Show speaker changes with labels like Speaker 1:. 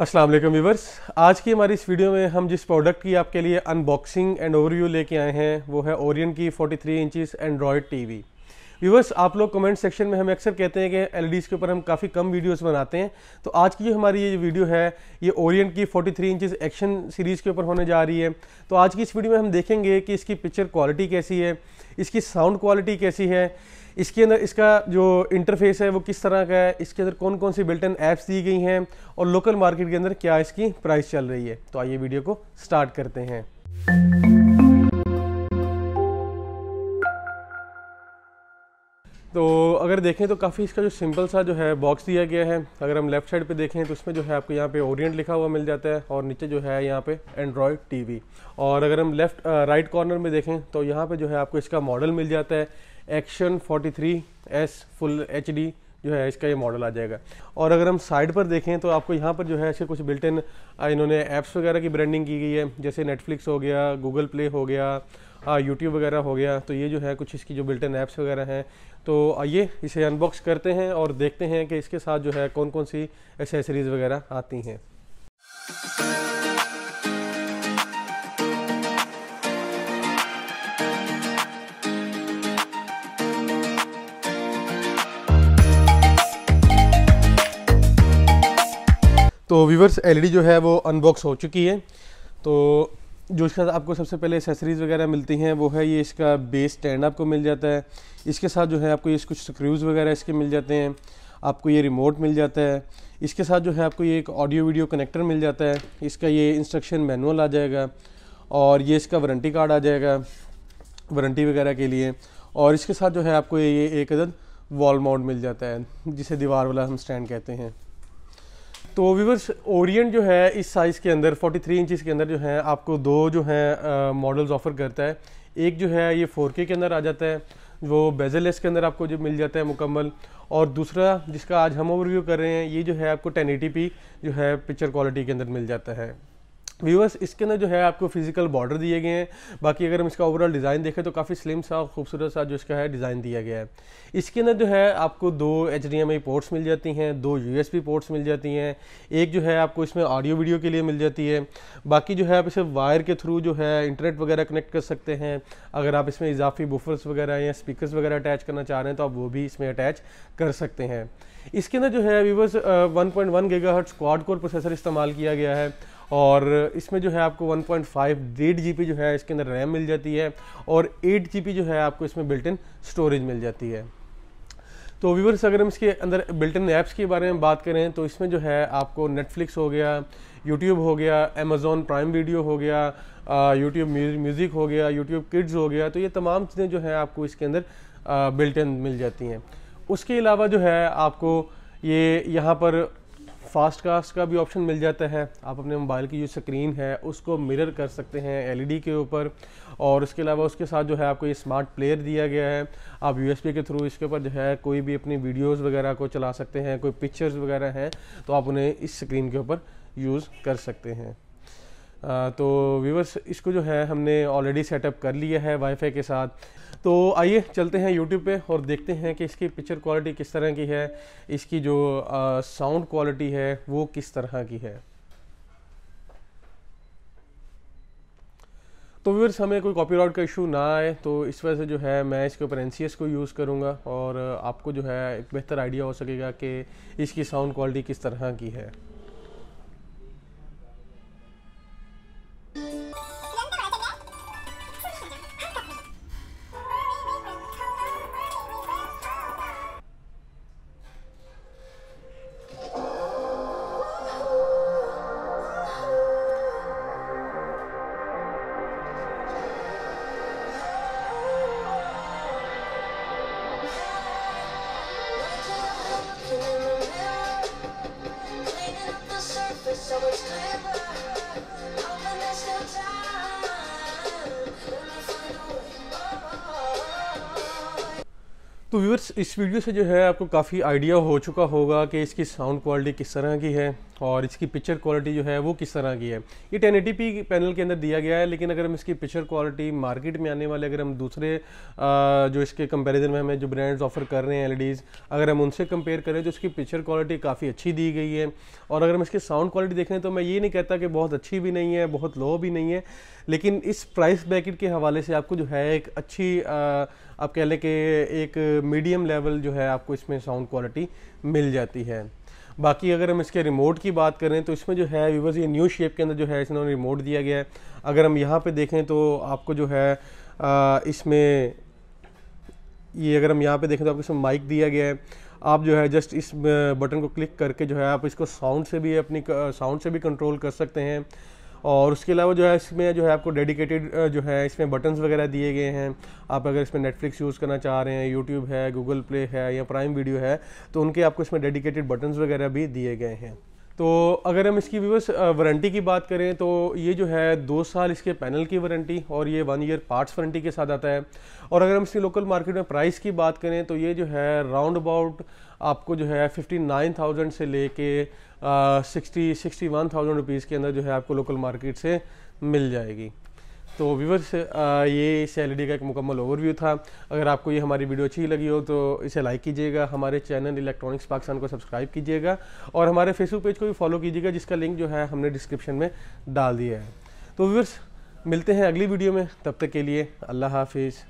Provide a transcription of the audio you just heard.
Speaker 1: अस्सलाम वालेकुम व्यूवर्स आज की हमारी इस वीडियो में हम जिस प्रोडक्ट की आपके लिए अनबॉक्सिंग एंड ओवरव्यू लेके आए हैं वो है ओरियन की 43 इंचेस एंड्रॉयड टीवी व्यूवर्स आप लोग कमेंट सेक्शन में हम अक्सर कहते हैं कि एल e के ऊपर हम काफ़ी कम वीडियोस बनाते हैं तो आज की जो हमारी ये वीडियो है ये ओरियंट की 43 थ्री इंचज़ एक्शन सीरीज़ के ऊपर होने जा रही है तो आज की इस वीडियो में हम देखेंगे कि इसकी पिक्चर क्वालिटी कैसी है इसकी साउंड क्वालिटी कैसी है इसके अंदर इसका जो इंटरफेस है वो किस तरह का है इसके अंदर कौन कौन सी बिल्टन ऐप्स दी गई हैं और लोकल मार्केट के अंदर क्या इसकी प्राइस चल रही है तो आइए वीडियो को स्टार्ट करते हैं तो अगर देखें तो काफ़ी इसका जो सिंपल सा जो है बॉक्स दिया गया है अगर हम लेफ्ट साइड पे देखें तो उसमें जो है आपको यहाँ पे ओरिएंट लिखा हुआ मिल जाता है और नीचे जो है यहाँ पे एंड्रॉयड टीवी और अगर हम लेफ्ट राइट कॉर्नर में देखें तो यहाँ पे जो है आपको इसका मॉडल मिल जाता है एक्शन 43s फुल एच जो है इसका ये मॉडल आ जाएगा और अगर हम साइड पर देखें तो आपको यहाँ पर जो है ऐसे कुछ बिल्टिन इन्होंने ऐप्स वगैरह की ब्रांडिंग की गई है जैसे नेटफ्लिक्स हो गया गूगल प्ले हो गया यूट्यूब वगैरह हो गया तो ये जो है कुछ इसकी जो बिल्टन ऐप्स वगैरह हैं तो आइए इसे अनबॉक्स करते हैं और देखते हैं कि इसके साथ जो है कौन कौन सी एसेसरीज़ वगैरह आती हैं तो व्यूवर्स एलईडी e जो है वो अनबॉक्स हो चुकी है तो जो इसका आपको सबसे पहले एसेसरीज़ वगैरह मिलती हैं वो है ये इसका बेस स्टैंड आपको मिल जाता है इसके साथ जो है आपको ये कुछ स्क्रूज़ वगैरह इसके मिल जाते हैं आपको ये रिमोट मिल जाता है इसके साथ जो है आपको ये एक ऑडियो वीडियो कनेक्टर मिल जाता है इसका ये इंस्ट्रक्शन मैनुअल आ जाएगा और ये इसका वारंटी कार्ड आ जाएगा वारंटी वगैरह के लिए और इसके साथ जो है आपको ये एक अदद वॉल माउंट मिल जाता है जिसे दीवार वाला हम स्टैंड कहते हैं तो वीवर्स ओरियंट जो है इस साइज़ के अंदर 43 थ्री इंचज़ के अंदर जो है आपको दो जो हैं मॉडल्स ऑफ़र करता है एक जो है ये 4K के अंदर आ जाता है वो बेजल के अंदर आपको जो मिल जाता है मुकम्मल और दूसरा जिसका आज हम ओवरव्यू कर रहे हैं ये जो है आपको 1080p जो है पिक्चर क्वालिटी के अंदर मिल जाता है व्यूवर्स इसके अंदर जो है आपको फिजिकल बॉर्डर दिए गए हैं बाकी अगर हम इसका ओवरऑल डिज़ाइन देखें तो काफ़ी स्लिम सा और खूबसूरत सा जो इसका है डिज़ाइन दिया गया है इसके अंदर जो है आपको दो एच पोर्ट्स मिल जाती हैं दो यू पोर्ट्स मिल जाती हैं एक जो है आपको इसमें ऑडियो वीडियो के लिए मिल जाती है बाकी जो है आप इसे वायर के थ्रू जो है इंटरनेट वगैरह कनेक्ट कर सकते हैं अगर आप इसमें इजाफी बुफर्स वगैरह या स्पीकर्स वगैरह अटैच करना चाह रहे हैं तो आप वो भी इसमें अटैच कर सकते हैं इसके अंदर जो है viewers one point one gigahertz quad core processor इस्तेमाल किया गया है और इसमें जो है आपको 1.5 पॉइंट डेढ़ जी जो है इसके अंदर रैम मिल जाती है और एट जी जो है आपको इसमें बिल्ट इन स्टोरेज मिल जाती है तो व्यूवर्स अगर हम इसके अंदर बिल्ट इन ऐप्स के बारे में बात करें तो इसमें जो है आपको नेटफ्लिक्स हो गया यूट्यूब हो गया अमेज़ोन प्राइम वीडियो हो गया यूट्यूब म्यूज़िक हो गया यूट्यूब किड्स हो गया तो ये तमाम चीज़ें जो हैं आपको इसके अंदर बिल्ट इन मिल जाती हैं उसके अलावा जो है आपको ये यहाँ पर फास्ट कास्ट का भी ऑप्शन मिल जाता है आप अपने मोबाइल की जो स्क्रीन है उसको मिरर कर सकते हैं एलईडी के ऊपर और इसके अलावा उसके साथ जो है आपको ये स्मार्ट प्लेयर दिया गया है आप यू के थ्रू इसके ऊपर जो है कोई भी अपनी वीडियोस वगैरह को चला सकते हैं कोई पिक्चर्स वगैरह हैं तो आप उन्हें इस स्क्रीन के ऊपर यूज़ कर सकते हैं तो व्यूवर्स इसको जो है हमने ऑलरेडी सेटअप कर लिया है वाईफाई के साथ तो आइए चलते हैं यूट्यूब पे और देखते हैं कि इसकी पिक्चर क्वालिटी किस तरह की है इसकी जो साउंड क्वालिटी है वो किस तरह की है तो व्यूअर्स हमें कोई कॉपीराइट का इशू ना आए तो इस वजह से जो है मैं इसके ऊपर एन को यूज़ करूँगा और आपको जो है एक बेहतर आइडिया हो सकेगा कि इसकी साउंड क्वालिटी किस तरह की है तो व्यूअर्स इस वीडियो से जो है आपको काफ़ी आइडिया हो चुका होगा कि इसकी साउंड क्वालिटी किस तरह की है और इसकी पिक्चर क्वालिटी जो है वो किस तरह की है ये 1080p पैनल के अंदर दिया गया है लेकिन अगर हम इसकी पिक्चर क्वालिटी मार्केट में आने वाले अगर हम दूसरे जो इसके कंपैरिजन में हमें जो ब्रांड्स ऑफर कर रहे हैं एल e अगर हम उनसे कंपेयर करें तो इसकी पिक्चर क्वालिटी काफ़ी अच्छी दी गई है और अगर हम इसकी साउंड क्वालिटी देखें तो मैं ये नहीं कहता कि बहुत अच्छी भी नहीं है बहुत लो भी नहीं है लेकिन इस प्राइस ब्रैकेट के हवाले से आपको जो है एक अच्छी आप कह लें कि एक मीडियम लेवल जो है आपको इसमें साउंड क्वालिटी मिल जाती है बाकी अगर हम इसके रिमोट की बात करें तो इसमें जो है व्यूवर्स ये न्यू शेप के अंदर जो है इसने रिमोट दिया गया है अगर हम यहाँ पे देखें तो आपको जो है इसमें ये अगर हम यहाँ पे देखें तो आपको इसमें माइक दिया गया है आप जो है जस्ट इस बटन को क्लिक करके जो है आप इसको साउंड से भी अपनी साउंड से भी कंट्रोल कर सकते हैं और उसके अलावा जो है इसमें जो है आपको डेडिकेटेड जो है इसमें बटन्स वगैरह दिए गए हैं आप अगर इसमें नेटफ्लिक्स यूज़ करना चाह रहे हैं यूट्यूब है गूगल प्ले है या प्राइम वीडियो है तो उनके आपको इसमें डेडिकेटेड बटन्स वगैरह भी दिए गए हैं तो अगर हम इसकी व्यूवर्स वारंटी की बात करें तो ये जो है दो साल इसके पैनल की वारंटी और ये वन ईयर पार्ट्स वारंटी के साथ आता है और अगर हम इसकी लोकल मार्केट में प्राइस की बात करें तो ये जो है राउंड अबाउट आपको जो है फिफ्टी नाइन थाउजेंड से ले कर sixty sixty one thousand rupees के अंदर जो है आपको लोकल मार्केट से मिल जाएगी तो व्यूवर्स ये सैलरी e का एक मुकम्मल ओवरव्यू था अगर आपको ये हमारी वीडियो अच्छी लगी हो तो इसे लाइक कीजिएगा हमारे चैनल इलेक्ट्रॉनिक्स पाकिस्तान को सब्सक्राइब कीजिएगा और हमारे फेसबुक पेज को भी फॉलो कीजिएगा जिसका लिंक जो है हमने डिस्क्रिप्शन में डाल दिया है तो व्यूवर्स मिलते हैं अगली वीडियो में तब तक के लिए अल्लाह हाफिज़